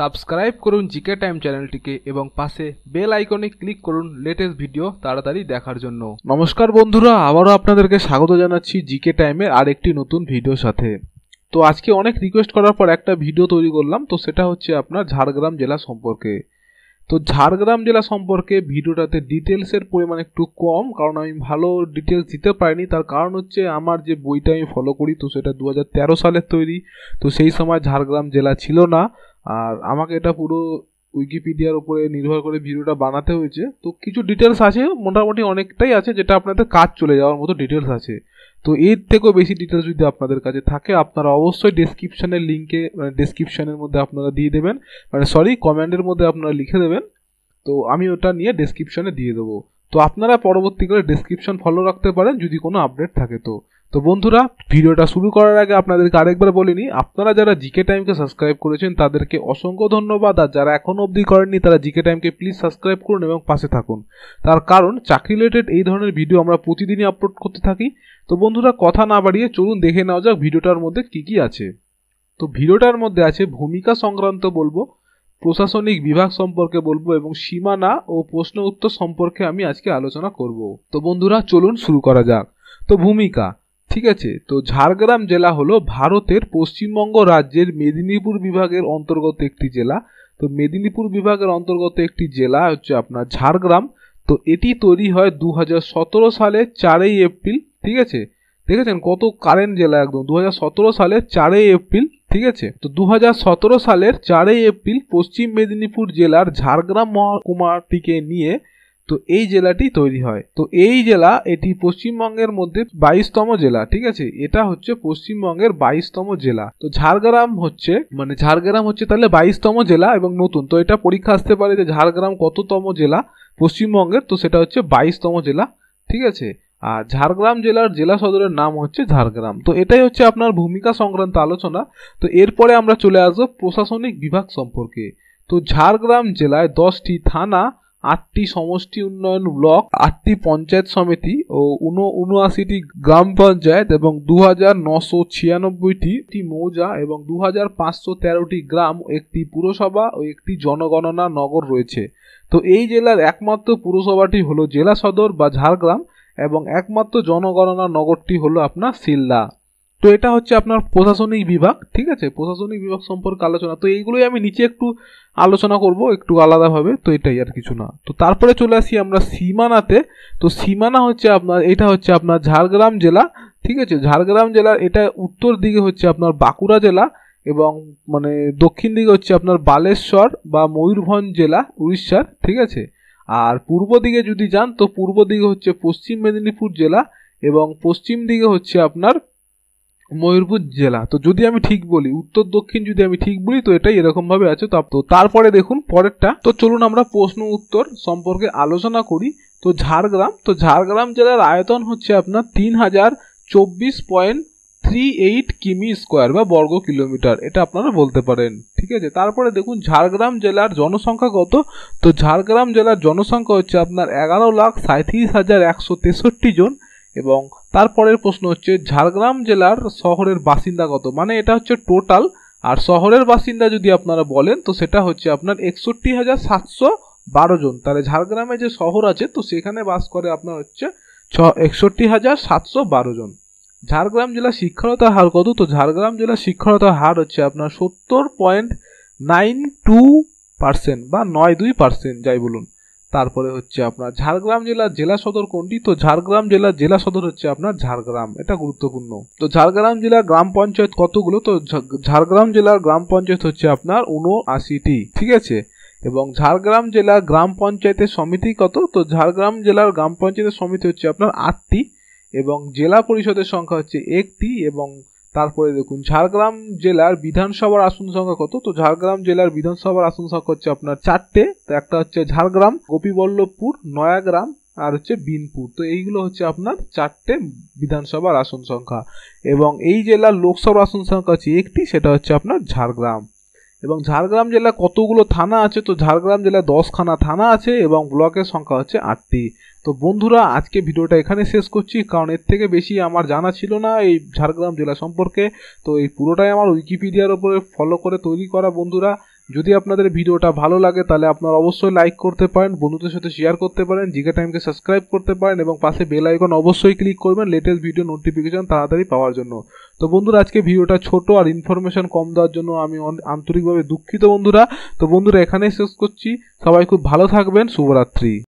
subscribe করুন GK time চ্যানেলটিকে এবং পাশে বেল আইকনে ক্লিক করুন লেটেস্ট ভিডিও তাড়াতাড়ি দেখার জন্য নমস্কার বন্ধুরা আবারও আপনাদেরকে স্বাগত জানাচ্ছি জিকে টাইমের আরেকটি নতুন ভিডিওর সাথে তো আজকে অনেক রিকোয়েস্ট করার পর একটা ভিডিও তৈরি করলাম তো সেটা হচ্ছে আপনার ঝাড়গ্রাম জেলা সম্পর্কে তো ঝাড়গ্রাম জেলা সম্পর্কে ভিডিওটাতে ডিটেলসের পরিমাণ একটু কম কারণ আমি ভালো ডিটেলস দিতে পারিনি তার কারণ হচ্ছে আমার যে বইটা আমি ফলো করি তো সেটা দু সালের তৈরি তো সেই সময় ঝাড়গ্রাম জেলা ছিল না আর আমাকে এটা পুরো উইকিপিডিয়ার উপরে নির্ভর করে ভিডিওটা বানাতে হয়েছে তো কিছু ডিটেলস আছে মোটামুটি অনেকটাই আছে যেটা আপনাদের কাজ চলে যাওয়ার মতো ডিটেলস আছে তো এর থেকেও বেশি ডিটেলস যদি আপনাদের কাছে থাকে আপনারা অবশ্যই ডেসক্রিপশানের লিঙ্কে মানে ডেসক্রিপশানের মধ্যে আপনারা দিয়ে দেবেন মানে সরি কমেন্টের মধ্যে আপনারা লিখে দেবেন তো আমি ওটা নিয়ে ডেসক্রিপশানে দিয়ে দেবো তো আপনারা পরবর্তীকালে ডেসক্রিপশন ফলো রাখতে পারেন যদি কোনো আপডেট থাকে তো তো বন্ধুরা ভিডিওটা শুরু করার আগে আপনাদেরকে আরেকবার বলে নিই আপনারা যারা জিকে টাইমকে সাবস্ক্রাইব করেছেন তাদেরকে অসংখ্য ধন্যবাদ আর যারা এখনও অবধি করেননি তারা জিকে টাইমকে প্লিজ সাবস্ক্রাইব করুন এবং পাশে থাকুন তার কারণ চাকরি রিলেটেড এই ধরনের ভিডিও আমরা প্রতিদিনই আপলোড করতে থাকি তো বন্ধুরা কথা না বাড়িয়ে চলুন দেখে নেওয়া যাক ভিডিওটার মধ্যে কী কী আছে তো ভিডিওটার মধ্যে আছে ভূমিকা সংক্রান্ত বলবো প্রশাসনিক বিভাগ সম্পর্কে বলবো এবং সীমানা ও প্রশ্ন উত্তর সম্পর্কে আমি আজকে আলোচনা করব তো বন্ধুরা চলুন শুরু করা যাক তো ভূমিকা ঠিক আছে তো ঝাড়গ্রাম জেলা হলো ভারতের পশ্চিমবঙ্গ রাজ্যের মেদিনীপুর বিভাগের অন্তর্গত একটি জেলা তো মেদিনীপুর বিভাগের অন্তর্গত একটি জেলা হচ্ছে আপনার ঝাড়গ্রাম তো এটি তৈরি হয় দু সালে চারই এপ্রিল ঠিক আছে দেখেছেন কত কারেন্ট জেলা একদম দু সালে চারই এপ্রিল ঠিক আছে তো দু সালের চারই এপ্রিল পশ্চিম মেদিনীপুর জেলার ঝাড়গ্রাম মহকুমাটিকে নিয়ে তো এই জেলাটি তৈরি হয় তো এই জেলা এটি পশ্চিমবঙ্গের মধ্যে বাইশতম জেলা ঠিক আছে এটা হচ্ছে পশ্চিমবঙ্গের বাইশতম জেলা তো ঝাড়গ্রাম হচ্ছে মানে ঝাড়গ্রাম হচ্ছে তাহলে বাইশতম জেলা এবং নতুন তো এটা পরীক্ষা আসতে পারে যে ঝাড়গ্রাম কততম জেলা পশ্চিমবঙ্গের তো সেটা হচ্ছে বাইশতম জেলা ঠিক আছে আর ঝাড়গ্রাম জেলার জেলা সদরের নাম হচ্ছে ঝাড়গ্রাম তো এটাই হচ্ছে আপনার ভূমিকা সংক্রান্ত আলোচনা তো এরপরে আমরা চলে আসবো প্রশাসনিক বিভাগ সম্পর্কে তো ঝাড়গ্রাম জেলায় দশটি থানা আটটি সমষ্টি উন্নয়ন ব্লক আটটি পঞ্চায়েত সমিতি ও উনআশিটি গ্রাম পঞ্চায়েত এবং দু হাজার নশো ছিয়ানব্বইটি মৌজা এবং দু হাজার পাঁচশো তেরোটি গ্রাম একটি পুরসভা ও একটি জনগণনা নগর রয়েছে তো এই জেলার একমাত্র পুরসভাটি হলো জেলা সদর বা ঝাড়গ্রাম এবং একমাত্র জনগণনা নগরটি হলো আপনার শিলদা তো এটা হচ্ছে আপনার প্রশাসনিক বিভাগ ঠিক আছে প্রশাসনিক বিভাগ সম্পর্কে আলোচনা তো এইগুলোই আমি নিচে একটু আলোচনা করব একটু আলাদাভাবে তো এটাই আর কিছু না তো তারপরে চলে আসি আমরা সীমানাতে তো সীমানা হচ্ছে আপনার এটা হচ্ছে আপনার ঝাড়গ্রাম জেলা ঠিক আছে ঝাড়গ্রাম জেলার এটা উত্তর দিকে হচ্ছে আপনার বাঁকুড়া জেলা এবং মানে দক্ষিণ দিকে হচ্ছে আপনার বালেশ্বর বা ময়ূরভঞ্জ জেলা উড়িষ্যার ঠিক আছে আর পূর্ব দিকে যদি যান তো পূর্ব দিকে হচ্ছে পশ্চিম মেদিনীপুর জেলা এবং পশ্চিম দিকে হচ্ছে আপনার ময়ূরভঞ্জ জেলা তো যদি আমি ঠিক বলি উত্তর দক্ষিণ যদি আমি ঠিক বলি তো এটাই এরকম ভাবে আছে তো তারপরে দেখুন পরেরটা তো চলুন আমরা প্রশ্ন উত্তর সম্পর্কে আলোচনা করি তো ঝাড়গ্রাম তো ঝাড়গ্রাম জেলার আয়তন হচ্ছে আপনার তিন হাজার চব্বিশ পয়েন্ট থ্রি এইট কিমি স্কোয়ার বা বর্গ কিলোমিটার এটা আপনারা বলতে পারেন ঠিক আছে তারপরে দেখুন ঝাড়গ্রাম জেলার জনসংখ্যা কত তো ঝাড়গ্রাম জেলার জনসংখ্যা হচ্ছে আপনার এগারো লাখ সাঁত্রিশ হাজার একশো তেষট্টি জন এবং তারপরের প্রশ্ন হচ্ছে ঝাড়গ্রাম জেলার শহরের বাসিন্দা কত মানে এটা হচ্ছে টোটাল আর শহরের বাসিন্দা যদি আপনারা বলেন তো সেটা হচ্ছে আপনার একষট্টি হাজার সাতশো বারো জন তাহলে ঝাড়গ্রামে যে শহর আছে তো সেখানে বাস করে আপনার হচ্ছে ছ একষট্টি হাজার সাতশো বারো জন ঝাড়গ্রাম জেলা শিক্ষারতার হার কত তো ঝাড়গ্রাম জেলা শিক্ষারতার হার হচ্ছে আপনার সত্তর পয়েন্ট নাইন টু পার্সেন্ট বা নয় দুই পার্সেন্ট যাই বলুন তারপরে হচ্ছে আপনার ঝাড়গ্রাম জেলার জেলা সদর কোনটি তো ঝাড়গ্রাম জেলার জেলা সদর হচ্ছে আপনার ঝাড়গ্রাম এটা গুরুত্বপূর্ণ তো ঝাড়গ্রাম জেলার গ্রাম পঞ্চায়েত কতগুলো তো ঝাড়গ্রাম জেলার গ্রাম পঞ্চায়েত হচ্ছে আপনার উনআশিটি ঠিক আছে এবং ঝাড়গ্রাম জেলা গ্রাম পঞ্চায়েতের সমিতি কত তো ঝাড়গ্রাম জেলার গ্রাম পঞ্চায়েতের সমিতি হচ্ছে আপনার আটটি এবং জেলা পরিষদের সংখ্যা হচ্ছে একটি এবং তারপরে দেখুন ঝাড়গ্রাম জেলার বিধানসভার আসন সংখ্যা কত তো ঝাড়গ্রাম জেলার বিধানসভার আসন সংখ্যা হচ্ছে আপনার চারটে তো একটা হচ্ছে ঝাড়গ্রাম গোপীবল্লভপুর নয়াগ্রাম আর হচ্ছে বিনপুর তো এইগুলো হচ্ছে আপনার চারটে বিধানসভার আসন সংখ্যা এবং এই জেলার লোকসভার আসন সংখ্যা হচ্ছে একটি সেটা হচ্ছে আপনার ঝাড়গ্রাম এবং ঝাড়গ্রাম জেলা কতগুলো থানা আছে তো ঝাড়গ্রাম জেলা দশখানা থানা আছে এবং ব্লকের সংখ্যা হচ্ছে আটটি তো বন্ধুরা আজকে ভিডিওটা এখানে শেষ করছি কারণ এর থেকে বেশি আমার জানা ছিল না এই ঝাড়গ্রাম জেলা সম্পর্কে তো এই পুরোটাই আমার উইকিপিডিয়ার ওপরে ফলো করে তৈরি করা বন্ধুরা যদি আপনাদের ভিডিওটা ভালো লাগে তাহলে আপনারা অবশ্যই লাইক করতে পারেন বন্ধুদের সাথে শেয়ার করতে পারেন জিগা টাইমকে সাবস্ক্রাইব করতে পারেন এবং পাশে বেল আইকন অবশ্যই ক্লিক করবেন লেটেস্ট ভিডিও নোটিফিকেশন তাড়াতাড়ি পাওয়ার জন্য তো বন্ধুরা আজকে ভিডিওটা ছোট আর ইনফরমেশন কম দেওয়ার জন্য আমি আন্তরিকভাবে দুঃখিত বন্ধুরা তো বন্ধুরা এখানেই শেষ করছি সবাই খুব ভালো থাকবেন শুভরাত্রি